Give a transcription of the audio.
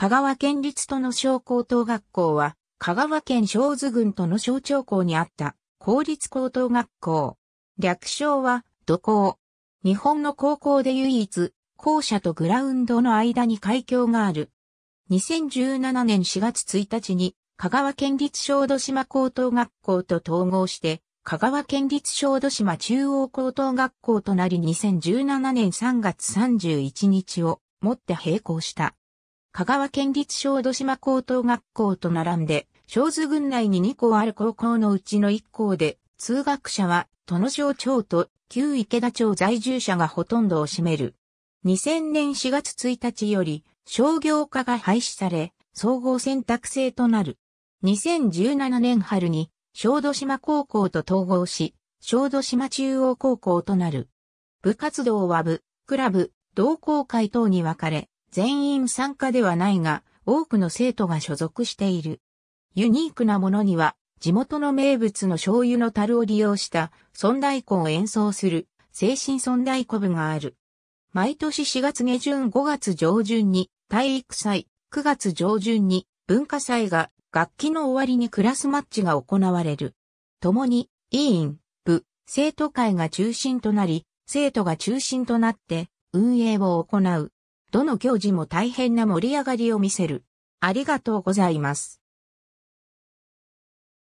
香川県立との小高等学校は、香川県小津郡との小長校にあった公立高等学校。略称は、土校。日本の高校で唯一、校舎とグラウンドの間に海峡がある。2017年4月1日に、香川県立小豆島高等学校と統合して、香川県立小豆島中央高等学校となり2017年3月31日をもって閉校した。香川県立小豆島高等学校と並んで、小津郡内に2校ある高校のうちの1校で、通学者は、戸城町と旧池田町在住者がほとんどを占める。2000年4月1日より、商業化が廃止され、総合選択制となる。2017年春に、小豆島高校と統合し、小豆島中央高校となる。部活動は部、クラブ、同好会等に分かれ、全員参加ではないが、多くの生徒が所属している。ユニークなものには、地元の名物の醤油の樽を利用した、尊大鼓を演奏する、精神尊大鼓部がある。毎年4月下旬5月上旬に、体育祭、9月上旬に、文化祭が、学期の終わりにクラスマッチが行われる。共に、委員、部、生徒会が中心となり、生徒が中心となって、運営を行う。どの行事も大変な盛り上がりを見せる。ありがとうございます。